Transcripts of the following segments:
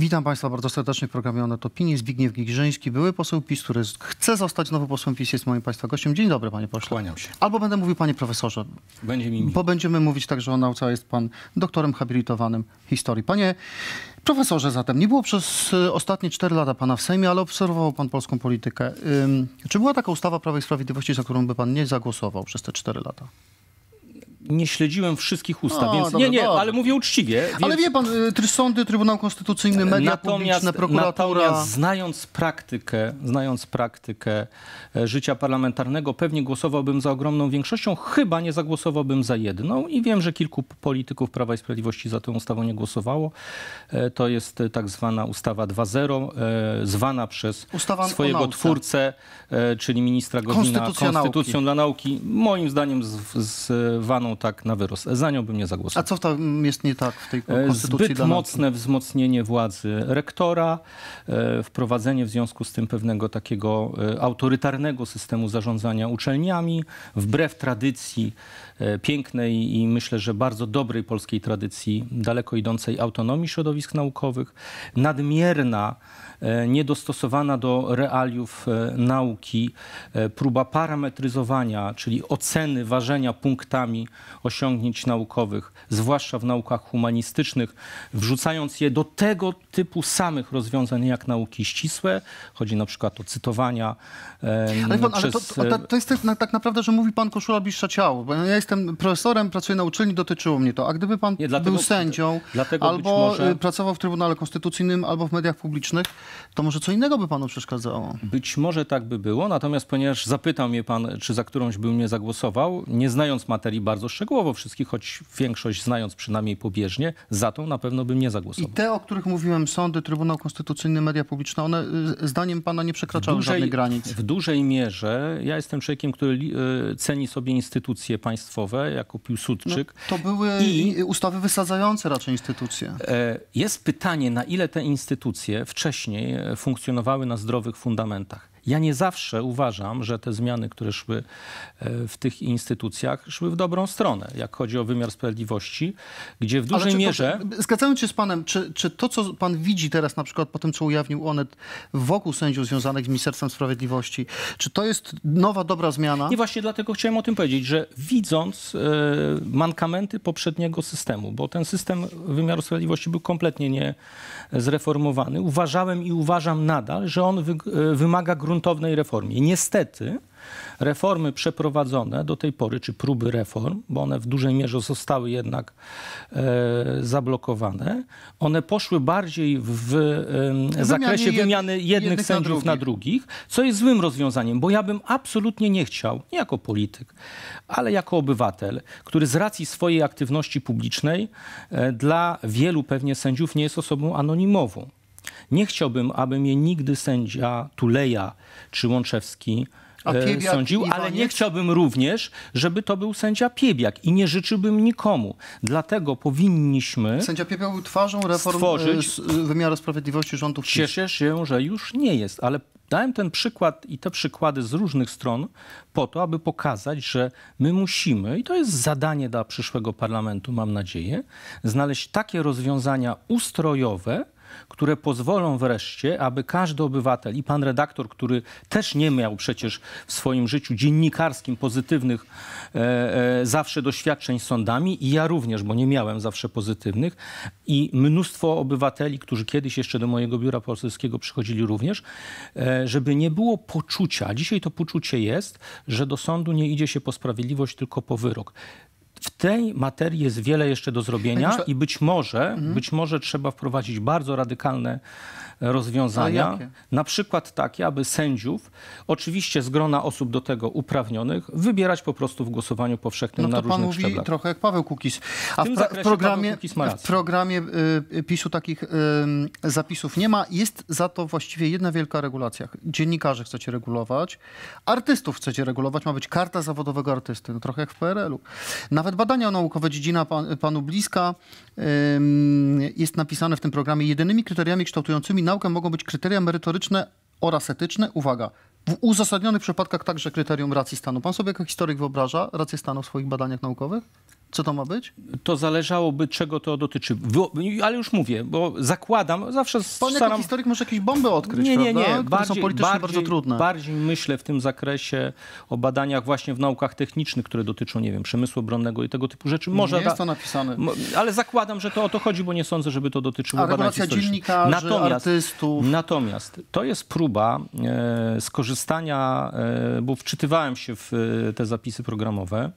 Witam Państwa bardzo serdecznie w programie Onet Opinii. Zbigniew Gigrzyński, były poseł PiS, który chce zostać nowym posłem PiS, jest moim Państwa gościem. Dzień dobry, Panie Pośle. Kłaniam się. Albo będę mówił Panie Profesorze. Będzie mi Bo będziemy mówić także o nauce, jest Pan doktorem habilitowanym historii. Panie Profesorze zatem, nie było przez e, ostatnie 4 lata Pana w Sejmie, ale obserwował Pan polską politykę. Czy była taka ustawa Prawa i Sprawiedliwości, za którą by Pan nie zagłosował przez te 4 lata? nie śledziłem wszystkich ustaw, no, więc dobra, nie, nie, dobra. ale mówię uczciwie. Więc... Ale wie pan, y, sądy, Trybunał Konstytucyjny, media natomiast, publiczne, prokuratura... Natomiast znając praktykę, znając praktykę e, życia parlamentarnego, pewnie głosowałbym za ogromną większością, chyba nie zagłosowałbym za jedną i wiem, że kilku polityków Prawa i Sprawiedliwości za tą ustawą nie głosowało. E, to jest e, tak zwana ustawa 2.0, zwana przez ustawa swojego twórcę, czyli ministra Gowina, konstytucją dla nauki. Moim zdaniem zwaną tak na wyrost. E, za nią bym nie zagłosował. A co tam jest nie tak w tej e, konstytucji? Zbyt mocne wzmocnienie władzy rektora, e, wprowadzenie w związku z tym pewnego takiego autorytarnego systemu zarządzania uczelniami, wbrew tradycji pięknej i myślę, że bardzo dobrej polskiej tradycji daleko idącej autonomii środowisk naukowych, nadmierna E, niedostosowana do realiów e, nauki, e, próba parametryzowania, czyli oceny, ważenia punktami osiągnięć naukowych, zwłaszcza w naukach humanistycznych, wrzucając je do tego typu samych rozwiązań jak nauki ścisłe. Chodzi na przykład o cytowania ale pan, przez... ale to, to, to, jest tak, tak naprawdę, że mówi pan koszula bliższa ciału. ja jestem profesorem, pracuję na uczelni, dotyczyło mnie to. A gdyby pan Nie, dlatego, był sędzią, albo y, może... pracował w Trybunale Konstytucyjnym, albo w mediach publicznych, to może co innego by panu przeszkadzało. Być może tak by było, natomiast ponieważ zapytał mnie pan, czy za którąś bym nie zagłosował, nie znając materii bardzo szczegółowo wszystkich, choć większość znając przynajmniej pobieżnie, za tą na pewno bym nie zagłosował. I te, o których mówiłem, sądy, Trybunał Konstytucyjny, media publiczne, one y, zdaniem pana nie przekraczały dużej, żadnych granic. W dużej mierze, ja jestem człowiekiem, który y, ceni sobie instytucje państwowe, jako Piłsudczyk. No, to były I, ustawy wysadzające raczej instytucje. E, jest pytanie, na ile te instytucje wcześniej wcześniej e, funkcjonowały na zdrowych fundamentach. Ja nie zawsze uważam, że te zmiany, które szły e, w tych instytucjach, szły w dobrą stronę, jak chodzi o wymiar sprawiedliwości, gdzie w dużej mierze... To, zgadzając się z panem, czy, czy to, co pan widzi teraz na przykład po tym, co ujawnił Onet wokół sędziów związanych z Ministerstwem Sprawiedliwości, czy to jest nowa, dobra zmiana? I właśnie dlatego chciałem o tym powiedzieć, że widząc e, mankamenty poprzedniego systemu, bo ten system wymiaru sprawiedliwości był kompletnie nie zreformowany, uważałem i uważam nadal, że on wy, e, wymaga gruntownego gruntownej reformie. Niestety reformy przeprowadzone do tej pory, czy próby reform, bo one w dużej mierze zostały jednak e, zablokowane, one poszły bardziej w zakresie wymiany jednych, jednych sędziów na drugich. na drugich, co jest złym rozwiązaniem, bo ja bym absolutnie nie chciał, nie jako polityk, ale jako obywatel, który z racji swojej aktywności publicznej e, dla wielu pewnie sędziów nie jest osobą anonimową nie chciałbym, aby mnie nigdy sędzia Tuleja czy Łączewski e, Piebiak, sądził, ale nie chciałbym również, żeby to był sędzia Piebiak i nie życzyłbym nikomu. Dlatego powinniśmy. Sędzia Piebiak był twarzą reform e, stworzyć, e, wymiaru sprawiedliwości rządów. Cieszę się, że już nie jest, ale dałem ten przykład i te przykłady z różnych stron po to, aby pokazać, że my musimy, i to jest zadanie dla przyszłego parlamentu, mam nadzieję, znaleźć takie rozwiązania ustrojowe, które pozwolą wreszcie, aby każdy obywatel i pan redaktor, który też nie miał przecież w swoim życiu dziennikarskim pozytywnych e, e, zawsze doświadczeń z sądami i ja również, bo nie miałem zawsze pozytywnych i mnóstwo obywateli, którzy kiedyś jeszcze do mojego biura poselskiego przychodzili również, e, żeby nie było poczucia, dzisiaj to poczucie jest, że do sądu nie idzie się po sprawiedliwość, tylko po wyrok. W tej materii jest wiele jeszcze do zrobienia i być może, mhm. być może trzeba wprowadzić bardzo radykalne rozwiązania, na przykład takie, aby sędziów, oczywiście z grona osób do tego uprawnionych, wybierać po prostu w głosowaniu powszechnym no to na różnych pan mówi szczeblach. trochę jak Paweł Kukis. A w, w, pra- w programie, w programie y, y, PiSu takich y, zapisów nie ma. Jest za to właściwie jedna wielka regulacja. Dziennikarzy chcecie regulować, artystów chcecie regulować, ma być karta zawodowego artysty, no trochę jak w PRL-u. Nawet nawet badania naukowe, dziedzina pan, panu bliska, jest napisane w tym programie. Jedynymi kryteriami kształtującymi naukę mogą być kryteria merytoryczne oraz etyczne. Uwaga, w uzasadnionych przypadkach także kryterium racji stanu. Pan sobie jako historyk wyobraża rację stanu w swoich badaniach naukowych? Co to ma być? To zależałoby, czego to dotyczy. ale już mówię, bo zakładam, zawsze Pan staram... jako historyk może jakieś bomby odkryć, nie, nie, nie. prawda? Bardziej, są politycznie bardziej, bardzo trudne. Bardziej myślę w tym zakresie o badaniach właśnie w naukach technicznych, które dotyczą, nie wiem, przemysłu obronnego i tego typu rzeczy. Może nie jest to napisane. Ale zakładam, że to o to chodzi, bo nie sądzę, żeby to dotyczyło badania badań dziennikarzy, natomiast, artystów. Natomiast to jest próba e, skorzystania, e, bo wczytywałem się w e, te zapisy programowe.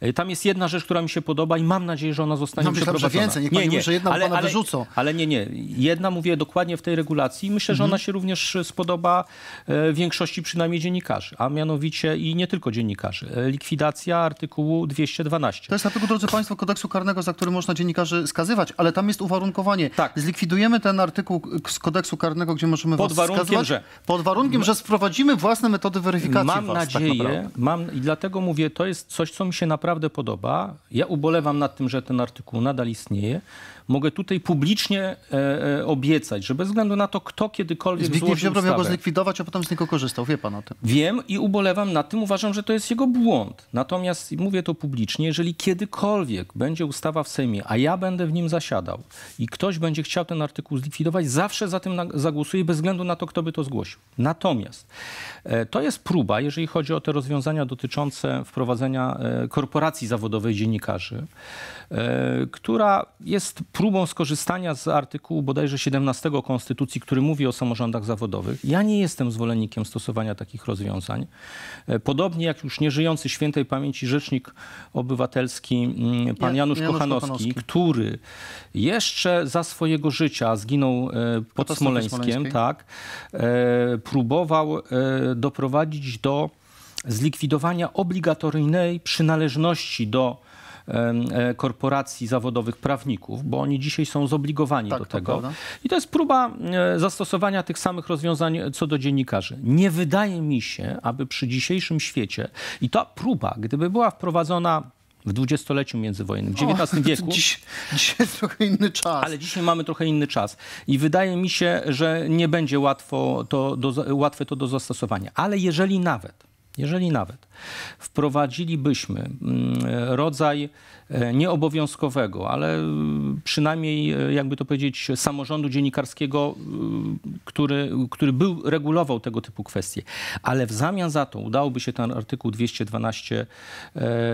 E, tam jest jedna rzecz, która mi się podoba i mam nadzieję, że ona zostanie no, myślałem, Że więcej, nie, nie, nie, że jedna ale, pana ale, wyrzucą. Ale nie, nie. Jedna mówię dokładnie w tej regulacji. Myślę, mhm. że ona się również spodoba e, większości przynajmniej dziennikarzy, a mianowicie i nie tylko dziennikarzy. E, likwidacja artykułu 212. To jest artykuł, drodzy państwo, kodeksu karnego, za który można dziennikarzy skazywać, ale tam jest uwarunkowanie. Tak. Zlikwidujemy ten artykuł z kodeksu karnego, gdzie możemy pod warunkiem, skazywać, że pod warunkiem, że sprowadzimy własne metody weryfikacji. Mam was, tak nadzieję, tak mam i dlatego mówię, to jest coś, co mi się naprawdę podoba ja ubolewam nad tym, że ten artykuł nadal istnieje mogę tutaj publicznie e, e, obiecać, że bez względu na to, kto kiedykolwiek Zbigniew Ziobro miał go zlikwidować, a potem z niego korzystał. Wie pan o tym? Wiem i ubolewam nad tym. Uważam, że to jest jego błąd. Natomiast mówię to publicznie, jeżeli kiedykolwiek będzie ustawa w Sejmie, a ja będę w nim zasiadał i ktoś będzie chciał ten artykuł zlikwidować, zawsze za tym zagłosuję, bez względu na to, kto by to zgłosił. Natomiast e, to jest próba, jeżeli chodzi o te rozwiązania dotyczące wprowadzenia e, korporacji zawodowej dziennikarzy, e, która jest próbą skorzystania z artykułu bodajże 17 Konstytucji, który mówi o samorządach zawodowych. Ja nie jestem zwolennikiem stosowania takich rozwiązań. E, podobnie jak już nieżyjący świętej pamięci rzecznik obywatelski mm, pan Janusz, Janusz Kochanowski, Kochanowski, który jeszcze za swojego życia zginął e, pod Smoleńskiem, tak, e, próbował doprowadzić do zlikwidowania obligatoryjnej przynależności do E, korporacji zawodowych prawników, bo oni dzisiaj są zobligowani tak, do tego. I to jest próba e, zastosowania tych samych rozwiązań co do dziennikarzy. Nie wydaje mi się, aby przy dzisiejszym świecie i ta próba, gdyby była wprowadzona w dwudziestoleciu międzywojennym, w XIX wieku. Dziś, dzisiaj jest trochę inny czas. Ale dzisiaj mamy trochę inny czas. I wydaje mi się, że nie będzie łatwo to do, łatwe to do zastosowania. Ale jeżeli nawet jeżeli nawet wprowadzilibyśmy mm, rodzaj E, nieobowiązkowego, ale e, przynajmniej, e, jakby to powiedzieć, samorządu dziennikarskiego, który, który był, regulował tego typu kwestie. Ale w zamian za to udałoby się ten artykuł 212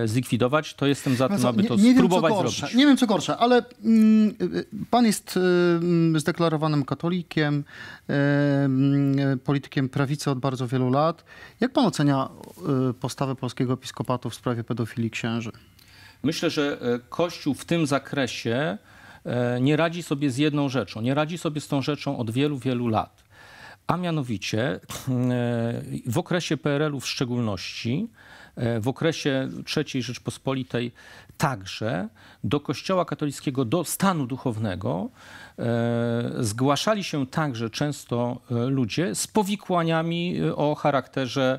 zlikwidować, to jestem za tym, aby to nie, nie spróbować wiem, zrobić. Nie wiem, co gorsze, ale mm, pan jest mm, zdeklarowanym katolikiem, mm, politykiem prawicy od bardzo wielu lat. Jak pan ocenia postawę polskiego episkopatu w sprawie pedofilii księży? Myślę, że e, Kościół w tym zakresie e, nie radzi sobie z jedną rzeczą. Nie radzi sobie z tą rzeczą od wielu, wielu lat. A mianowicie e, w okresie PRL-u w szczególności E, w okresie III Rzeczpospolitej także do Kościoła katolickiego, do stanu duchownego e, zgłaszali się także często e, ludzie z powikłaniami o charakterze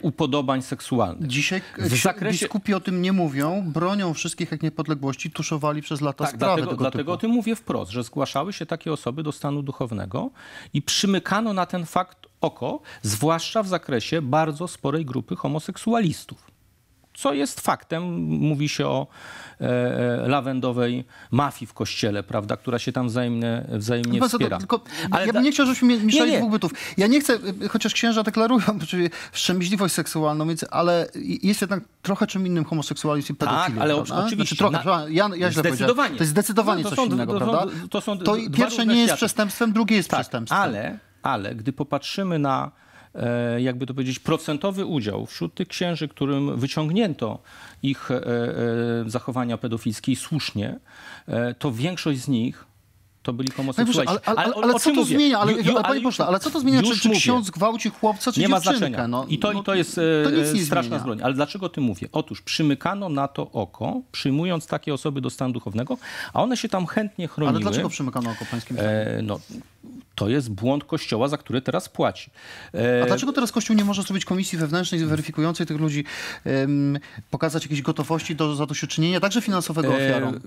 upodobań seksualnych. Dzisiaj w zakresie... biskupi o tym nie mówią, bronią wszystkich jak niepodległości, tuszowali przez lata tak, sprawy dlatego, dlatego typu. o tym mówię wprost, że zgłaszały się takie osoby do stanu duchownego i przymykano na ten fakt oko, zwłaszcza w zakresie bardzo sporej grupy homoseksualistów. Co jest faktem, mówi się o e, e lawendowej mafii w kościele, prawda, która się tam wzajemnie, wzajemnie wspiera. To, tylko, Ale ja bym nie chciał, żebyśmy mieszali dwóch bytów. Ja nie chcę, y, chociaż księża deklarują wstrzemięźliwość seksualną, więc, ale jest jednak trochę czym innym homoseksualizm i tak, pedofilia. Tak, ale prawda? oczywiście. Znaczy, trochę, na, ja, ja źle zdecydowanie. To jest zdecydowanie no, to coś są, innego, to prawda? Są, to, są to pierwsze nie jest światy. przestępstwem, drugie jest tak, przestępstwem. Ale ale gdy popatrzymy na e, jakby to powiedzieć, procentowy udział wśród tych księży, którym wyciągnięto ich e, e, zachowania pedofilskie słusznie, to większość z nich to byli homoseksualni. Ale, ale, ale, ale co to mówię? zmienia? Ale, ju, ju, ale, ale co to zmienia, czy, czy ksiądz gwałci chłopca, czy Nie dziewczynkę? ma znaczenia. No, I, to, no, I to jest to straszna zbrodnia. Ale dlaczego ty mówię? Otóż przymykano na to oko, przyjmując takie osoby do stanu duchownego, a one się tam chętnie chroniły. Ale dlaczego przymykano oko pańskim zdaniem? E, no, to jest błąd Kościoła, za który teraz płaci. E, A dlaczego teraz Kościół nie może zrobić komisji wewnętrznej weryfikującej tych ludzi, pokazać jakiejś gotowości do zadośćuczynienia, także finansowego e, ofiarom?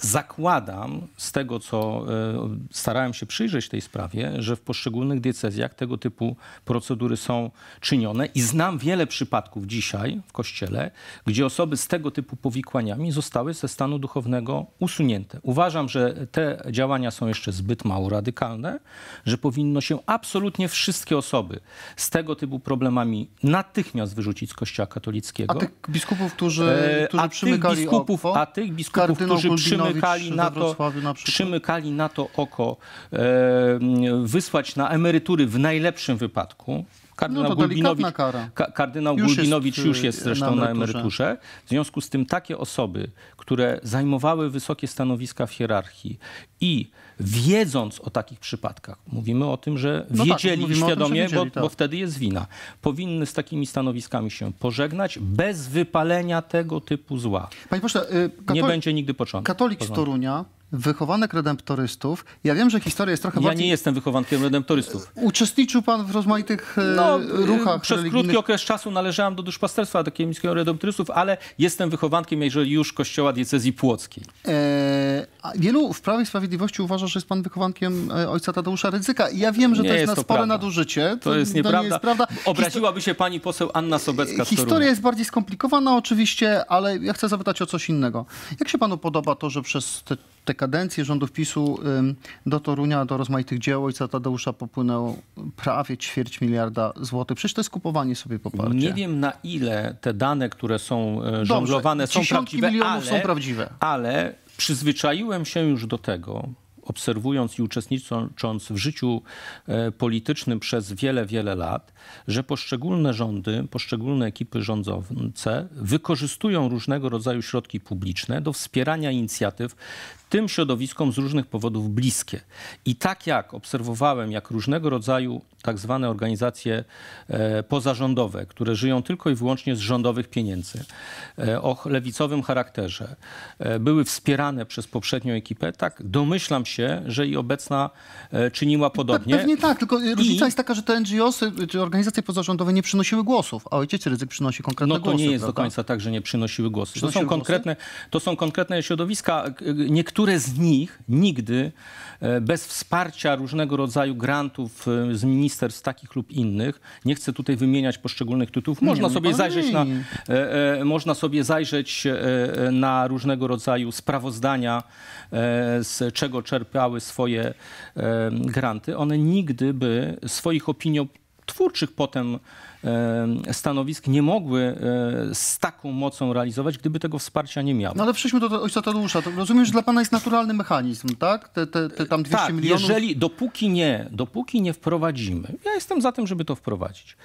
zakładam z tego, co e, starałem się przyjrzeć tej sprawie, że w poszczególnych diecezjach tego typu procedury są czynione i znam wiele przypadków dzisiaj w Kościele, gdzie osoby z tego typu powikłaniami zostały ze stanu duchownego usunięte. Uważam, że te działania są jeszcze zbyt mało radykalne, że powinno się absolutnie wszystkie osoby z tego typu problemami natychmiast wyrzucić z Kościoła katolickiego. A tych biskupów, którzy, e, którzy a tych biskupów, o, a tych biskupów, którzy przy przymykali na, to, na przymykali na to oko, e, wysłać na emerytury w najlepszym wypadku. Kardynał no Gulbinowicz, ka, kardynał już, Gulbinowicz jest, już jest y, zresztą na emeryturze. na emeryturze. W związku z tym takie osoby, które zajmowały wysokie stanowiska w hierarchii i wiedząc o takich przypadkach, mówimy o tym, że no tak, wiedzieli tak, świadomie, tym, wiedzieli, bo, tak. bo, wtedy jest wina, powinny z takimi stanowiskami się pożegnać bez wypalenia tego typu zła. Panie pośle, katoli- y, nie będzie nigdy początku. Katolik z Torunia wychowanek redemptorystów. Ja wiem, że historia jest trochę ja bardziej... nie jestem wychowankiem redemptorystów. Uczestniczył pan w rozmaitych e, no, e, ruchach Przez religijnych. krótki okres czasu należałem do duszpasterstwa takiego redemptorystów, ale jestem wychowankiem, jeżeli już, kościoła diecezji płockiej. E, wielu w Prawie i Sprawiedliwości uważa, że jest pan wychowankiem e, ojca Tadeusza Rydzyka. Ja wiem, że nie to jest, jest na spore nadużycie. To, to jest nieprawda. nie jest prawda. Obraziłaby się pani poseł Anna Sobecka. Historia jest bardziej skomplikowana oczywiście, ale ja chcę zapytać o coś innego. Jak się panu podoba to, że przez te te kadencje rządów PiSu do Torunia, do rozmaitych dzieł ojca Tadeusza popłynęło prawie ćwierć miliarda złotych. Przecież to jest kupowanie sobie poparcia. Nie wiem na ile te dane, które są e, żonglowane są prawdziwe, milionów ale, są prawdziwe, ale przyzwyczaiłem się już do tego, obserwując i uczestnicząc w życiu e, politycznym przez wiele, wiele lat, że poszczególne rządy, poszczególne ekipy rządzące wykorzystują różnego rodzaju środki publiczne do wspierania inicjatyw tym środowiskom z różnych powodów bliskie. I tak jak obserwowałem, jak różnego rodzaju tak zwane organizacje e, pozarządowe, które żyją tylko i wyłącznie z rządowych pieniędzy, e, o lewicowym charakterze, e, były wspierane przez poprzednią ekipę, tak domyślam się, że i obecna czyniła podobnie. Pe pewnie tak, tylko różnica jest taka, że te NGOsy czy organizacje pozarządowe nie przynosiły głosów, a ojciec ryzyk przynosi konkretne głosy. No to głosy, nie jest prawda? do końca tak, że nie przynosiły głosów. Przynosiły to są, konkretne, to są konkretne środowiska. Niektóre Niektóre z nich nigdy e, bez wsparcia różnego rodzaju grantów e, z ministerstw takich lub innych, nie chcę tutaj wymieniać poszczególnych tytułów, no e, można sobie zajrzeć na, można sobie zajrzeć na różnego rodzaju sprawozdania, z czego czerpały swoje granty. One nigdy by swoich opinii twórczych potem stanowisk nie mogły e, z taką mocą realizować, gdyby tego wsparcia nie miały. No ale przejdźmy do ojca Tadeusza. To rozumiem, że dla pana jest naturalny mechanizm, tak? Te, te, te tam 200 tak, milionów? jeżeli, dopóki nie, dopóki nie wprowadzimy, ja jestem za tym, żeby to wprowadzić.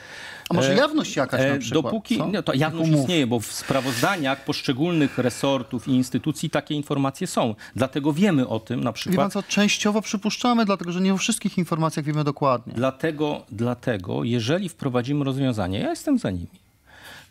A może e, jawność jakaś na e, przykład? Dopóki, to jawność Umów. istnieje, bo w sprawozdaniach poszczególnych resortów i instytucji takie informacje są. Dlatego wiemy o tym na przykład. Wie pan co, częściowo przypuszczamy, dlatego że nie o wszystkich informacjach wiemy dokładnie. Dlatego, dlatego jeżeli wprowadzimy rozwiązanie rozwiązania, ja jestem za nimi,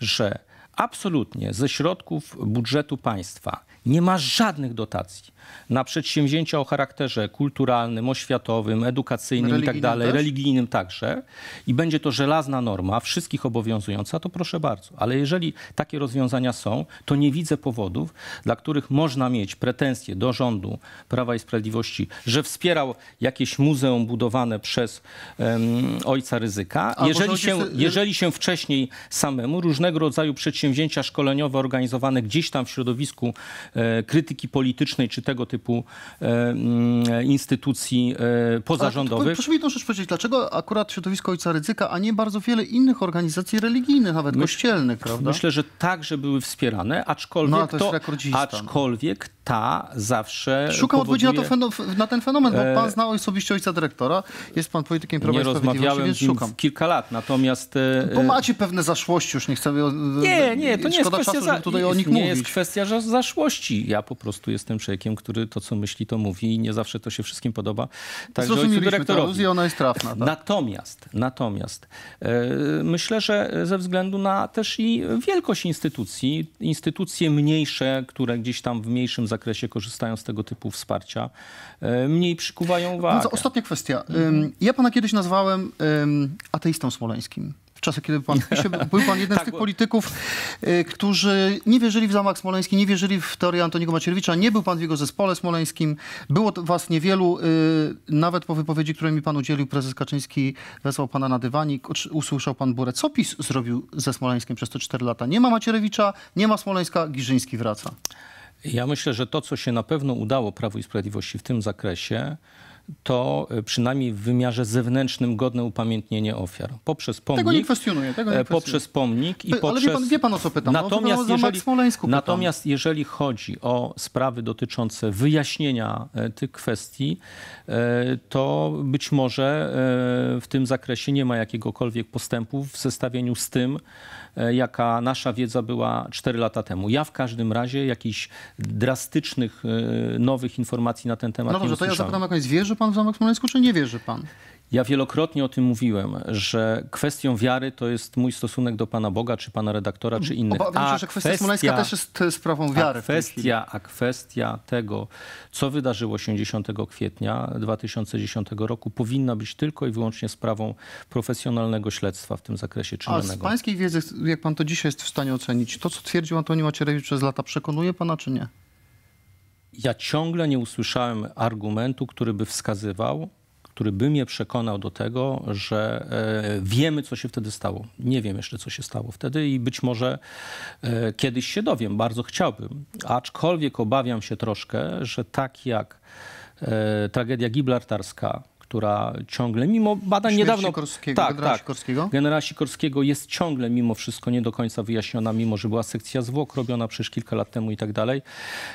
że absolutnie ze środków budżetu państwa nie ma żadnych dotacji na przedsięwzięcia o charakterze kulturalnym, oświatowym, edukacyjnym i tak dalej, religijnym także i będzie to żelazna norma, wszystkich obowiązująca, to proszę bardzo. Ale jeżeli takie rozwiązania są, to nie widzę powodów, dla których można mieć pretensje do rządu Prawa i Sprawiedliwości, że wspierał jakieś muzeum budowane przez um, ojca ryzyka, jeżeli się, jeżeli się wcześniej samemu różnego rodzaju przedsięwzięcia szkoleniowe organizowane gdzieś tam w środowisku e, krytyki politycznej czy tego, tego typu e, mm, instytucji e, pozarządowych. Proszę mi tą rzecz powiedzieć, dlaczego akurat środowisko Ojca Ryzyka, a nie bardzo wiele innych organizacji religijnych, nawet kościelnych, prawda? Myślę, że także były wspierane, no, aczkolwiek, no, to, to aczkolwiek ta zawsze. Szukam powoduje... odpowiedzi na, to na ten fenomen, bo e, pan zna osobiście ojca dyrektora, jest pan politykiem Prawa Nie rozmawiałem więc szukam. kilka lat, natomiast. E, bo macie pewne zaszłości, już nie chcę. E, nie, nie, to nie jest kwestia, czasu, tutaj o nich nie mówić. jest kwestia zaszłości. Ja po prostu jestem człowiekiem, który to, co myśli, to mówi i nie zawsze to się wszystkim podoba. Także ojcu dyrektorowi. ona jest trafna. Tak? Natomiast, natomiast myślę, że ze względu na też i wielkość instytucji, instytucje mniejsze, które gdzieś tam w mniejszym zakresie, zakresie korzystają z tego typu wsparcia, e, mniej przykuwają uwagę. ostatnia kwestia. Ja pana kiedyś nazwałem ateistą smoleńskim w czasach, kiedy pan pisze, był pan jednym tak, z tych polityków, e, którzy nie wierzyli w zamach smoleński, nie wierzyli w teorię Antoniego Macierewicza, nie był pan w jego zespole smoleńskim, było was niewielu, e, nawet po wypowiedzi, której mi pan udzielił, prezes Kaczyński wezwał pana na dywanik, usłyszał pan burę. Co PiS zrobił ze Smoleńskim przez te cztery lata? Nie ma Macierewicza, nie ma Smoleńska, Giżyński wraca. Ja myślę, że to, co się na pewno udało Prawu i Sprawiedliwości w tym zakresie, to y, przynajmniej w wymiarze zewnętrznym godne upamiętnienie ofiar. Poprzez pomnik. Tego nie kwestionuję. Tego nie e, kwestionuję. Poprzez pomnik i Ale poprzez... Ale wie pan, wie pan o co pytam. Natomiast, no, jeżeli, natomiast jeżeli chodzi o sprawy dotyczące wyjaśnienia e, tych kwestii, e, to być może w tym zakresie nie ma jakiegokolwiek postępu w zestawieniu z tym, jaka nasza wiedza była 4 lata temu. Ja w każdym razie jakichś drastycznych nowych informacji na ten temat no dobrze, nie usłyszałem. to ja zapytam na koniec. Wierzy pan w Zamek Smoleńsku, czy nie wierzy pan? Ja wielokrotnie o tym mówiłem, że kwestią wiary to jest mój stosunek do Pana Boga, czy Pana redaktora, czy mm, innych. Obawiam a że kwestia, kwestia smoleńska też jest e, sprawą wiary. A kwestia, a kwestia tego, co wydarzyło się 10 kwietnia 2010 roku, powinna być tylko i wyłącznie sprawą profesjonalnego śledztwa w tym zakresie czynnego. A z Pańskiej wiedzy, jak Pan to dzisiaj jest w stanie ocenić, to co twierdził Antoni Macierewicz przez lata, przekonuje Pana czy nie? ja ciągle nie usłyszałem argumentu, który by wskazywał, który by mnie przekonał do tego, że e, wiemy, co się wtedy stało. Nie wiem jeszcze, co się stało wtedy i być może e, kiedyś się dowiem, bardzo chciałbym. Aczkolwiek obawiam się troszkę, że tak jak e, tragedia gibraltarska, która ciągle, mimo badań Śmierci niedawno... Korskiego, tak, generała tak, Sikorskiego? Generała Sikorskiego jest ciągle mimo wszystko nie do końca wyjaśniona, mimo że była sekcja zwłok robiona przez kilka lat temu i tak dalej.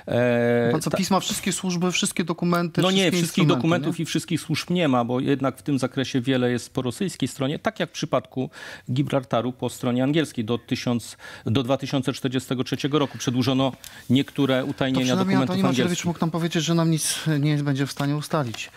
E, Pan co, ta... pisma wszystkie służby, wszystkie dokumenty, No nie, wszystkich dokumentów nie? i wszystkich służb nie ma, bo jednak w tym zakresie wiele jest po rosyjskiej stronie, tak jak w przypadku Gibraltaru po stronie angielskiej do, 1000, do 2043 roku. Przedłużono niektóre utajnienia to dokumentów Antoni angielskich. Antoni Macierewicz mógł nam powiedzieć, że nam nic nie będzie w stanie ustalić.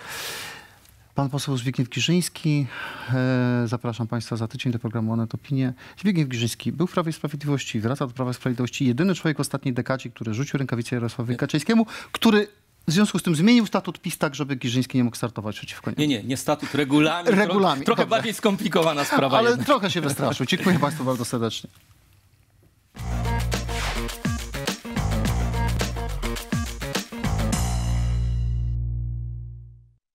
Pan poseł Zbigniew Giżyński. E, zapraszam Państwa za tydzień do programu Onet Opinie. Zbigniew Giżyński był w Prawie Sprawiedliwości, wraca do Prawa Sprawiedliwości. Jedyny człowiek ostatniej dekadzie, który rzucił rękawicę Jarosławowi Kaczyńskiemu, który w związku z tym zmienił statut PiS tak, żeby Giżyński nie mógł startować przeciwko niemu. Nie, nie, nie statut, regulamin. regulamin trochę bardziej skomplikowana sprawa. Ale jednak. trochę się wystraszył. Dziękuję Państwu bardzo serdecznie.